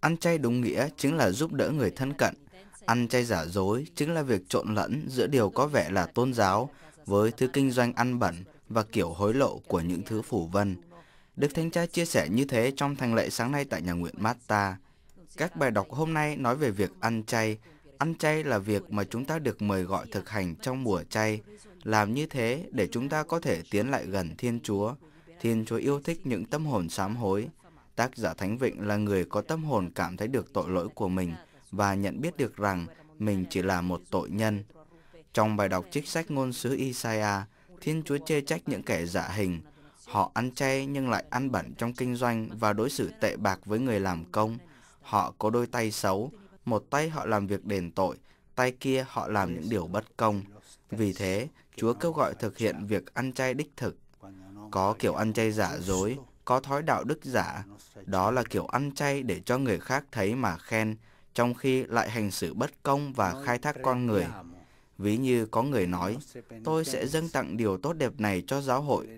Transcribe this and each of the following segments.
Ăn chay đúng nghĩa chính là giúp đỡ người thân cận. Ăn chay giả dối chính là việc trộn lẫn giữa điều có vẻ là tôn giáo với thứ kinh doanh ăn bẩn và kiểu hối lộ của những thứ phủ vân. Đức Thánh Cha chia sẻ như thế trong thành lệ sáng nay tại nhà nguyện Mata. Các bài đọc hôm nay nói về việc ăn chay. Ăn chay là việc mà chúng ta được mời gọi thực hành trong mùa chay. Làm như thế để chúng ta có thể tiến lại gần Thiên Chúa. Thiên Chúa yêu thích những tâm hồn sám hối. Tác giả Thánh Vịnh là người có tâm hồn cảm thấy được tội lỗi của mình và nhận biết được rằng mình chỉ là một tội nhân. Trong bài đọc trích sách ngôn sứ Isaiah, Thiên Chúa chê trách những kẻ giả hình. Họ ăn chay nhưng lại ăn bẩn trong kinh doanh và đối xử tệ bạc với người làm công. Họ có đôi tay xấu, một tay họ làm việc đền tội, tay kia họ làm những điều bất công. Vì thế, Chúa kêu gọi thực hiện việc ăn chay đích thực. Có kiểu ăn chay giả dối, có thói đạo đức giả, đó là kiểu ăn chay để cho người khác thấy mà khen, trong khi lại hành xử bất công và khai thác con người. Ví như có người nói, tôi sẽ dâng tặng điều tốt đẹp này cho giáo hội.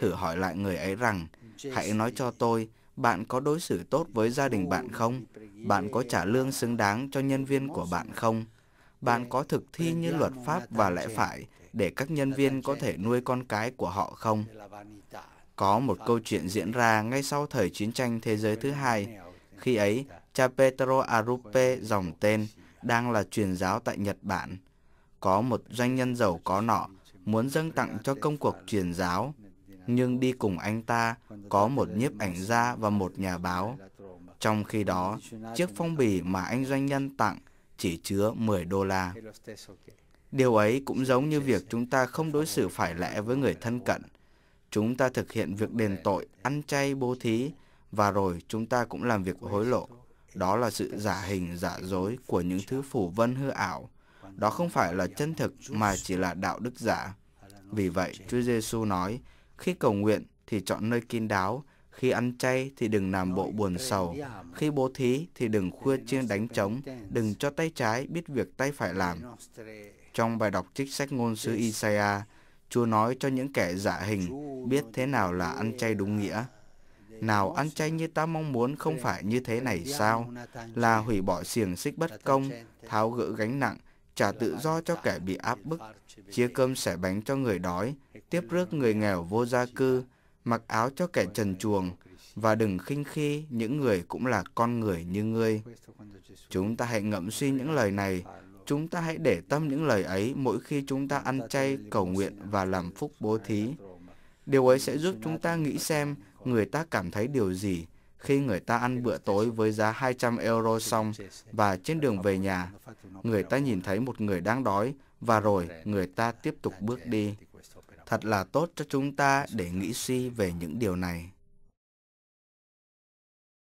Thử hỏi lại người ấy rằng, hãy nói cho tôi, bạn có đối xử tốt với gia đình bạn không? Bạn có trả lương xứng đáng cho nhân viên của bạn không? Bạn có thực thi như luật pháp và lẽ phải để các nhân viên có thể nuôi con cái của họ không? Có một câu chuyện diễn ra ngay sau thời chiến tranh thế giới thứ hai. Khi ấy, cha Petro Arupe dòng tên đang là truyền giáo tại Nhật Bản. Có một doanh nhân giàu có nọ muốn dâng tặng cho công cuộc truyền giáo, nhưng đi cùng anh ta có một nhiếp ảnh gia và một nhà báo. Trong khi đó, chiếc phong bì mà anh doanh nhân tặng chỉ chứa 10 đô la. Điều ấy cũng giống như việc chúng ta không đối xử phải lẽ với người thân cận Chúng ta thực hiện việc đền tội, ăn chay bố thí và rồi chúng ta cũng làm việc hối lộ. Đó là sự giả hình, giả dối của những thứ phủ vân hư ảo. Đó không phải là chân thực mà chỉ là đạo đức giả. Vì vậy, Chúa Giêsu nói, khi cầu nguyện thì chọn nơi kín đáo, khi ăn chay thì đừng làm bộ buồn sầu, khi bố thí thì đừng khuya chiêng đánh trống, đừng cho tay trái biết việc tay phải làm. Trong bài đọc trích sách ngôn sứ Isaiah, Chúa nói cho những kẻ giả hình biết thế nào là ăn chay đúng nghĩa. Nào ăn chay như ta mong muốn không phải như thế này sao? Là hủy bỏ xiềng xích bất công, tháo gỡ gánh nặng, trả tự do cho kẻ bị áp bức, chia cơm sẻ bánh cho người đói, tiếp rước người nghèo vô gia cư, mặc áo cho kẻ trần chuồng, và đừng khinh khi những người cũng là con người như ngươi. Chúng ta hãy ngẫm suy những lời này Chúng ta hãy để tâm những lời ấy mỗi khi chúng ta ăn chay, cầu nguyện và làm phúc bố thí. Điều ấy sẽ giúp chúng ta nghĩ xem người ta cảm thấy điều gì khi người ta ăn bữa tối với giá 200 euro xong và trên đường về nhà, người ta nhìn thấy một người đang đói và rồi người ta tiếp tục bước đi. Thật là tốt cho chúng ta để nghĩ suy về những điều này.